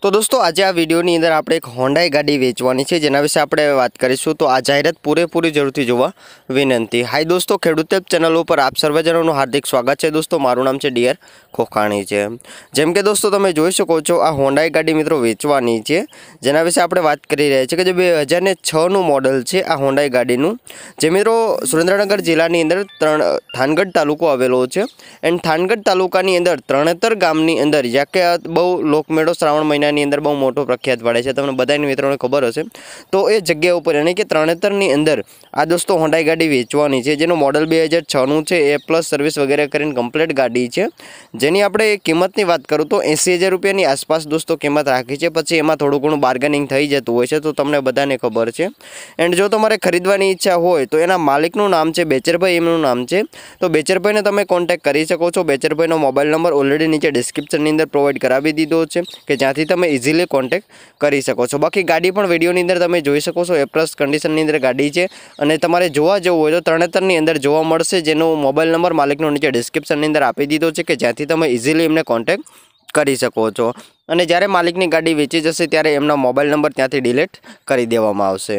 તો દોસ્તો આજે આ વિડીયોની અંદર આપણે એક હોન્ડાઈ ગાડી વેચવાની છે જેના વિશે આપણે વાત કરીશું તો આ જાહેરાત પૂરેપૂરી જરૂરથી જોવા વિનંતી હાય દોસ્તો ખેડૂત ચેનલ ઉપર આપ સર્વજનોનું હાર્દિક સ્વાગત છે દોસ્તો મારું નામ છે ડિયર ખોખાણી છે જેમ કે દોસ્તો તમે જોઈ શકો છો આ હોન્ડાઈ ગાડી મિત્રો વેચવાની છે જેના વિશે આપણે વાત કરી રહ્યા છીએ કે જે બે હજારને છનું મોડલ છે આ હોન્ડાઈ ગાડીનું જે મિત્રો સુરેન્દ્રનગર જિલ્લાની અંદર ત્રણ થાનગઢ તાલુકો આવેલો છે એન્ડ થાનગઢ તાલુકાની અંદર ત્રણેતર ગામની અંદર જ્યાં કે બહુ લોકમેળો શ્રાવણ મહિના મહિનાની અંદર બહુ મોટો પ્રખ્યાત પડે છે તમને બધાની મિત્રોને ખબર હશે તો એ જગ્યા ઉપર એટલે કે ત્રણેતરની અંદર આ દોસ્તો હોન્ડાઈ ગાડી વેચવાની છે જેનું મોડલ બે હજાર છનું છે એ પ્લસ સર્વિસ વગેરે કરીને કમ્પ્લીટ ગાડી છે જેની આપણે કિંમતની વાત કરું તો એંસી હજાર રૂપિયાની આસપાસ દોસ્તો કિંમત રાખી છે પછી એમાં થોડું ઘણું બાર્ગેનિંગ થઈ જતું હોય છે તો તમને બધાને ખબર છે એન્ડ જો તમારે ખરીદવાની ઈચ્છા હોય તો એના માલિકનું નામ છે બેચરભાઈ એમનું નામ છે તો બેચરભાઈને તમે કોન્ટેક્ટ કરી શકો છો બેચરભાઈનો મોબાઈલ નંબર ઓલરેડી નીચે ડિસ્ક્રિપ્શનની અંદર પ્રોવાઈડ કરાવી દીધો છે કે જ્યાંથી જેથી તમે ઇઝીલી કોન્ટેક કરી શકો છો બાકી ગાડી પણ વિડીયોની અંદર તમે જોઈ શકો છો એપ્રસ કન્ડિશનની અંદર ગાડી છે અને તમારે જોવા જવું હોય તો તરણેતરની અંદર જોવા મળશે જેનો મોબાઈલ નંબર માલિકનો નીચે ડિસ્ક્રિપ્શનની અંદર આપી દીધો છે કે જ્યાંથી તમે ઇઝીલી એમને કોન્ટેક કરી શકો છો અને જ્યારે માલિકની ગાડી વેચી જશે ત્યારે એમનો મોબાઈલ નંબર ત્યાંથી ડિલીટ કરી દેવામાં આવશે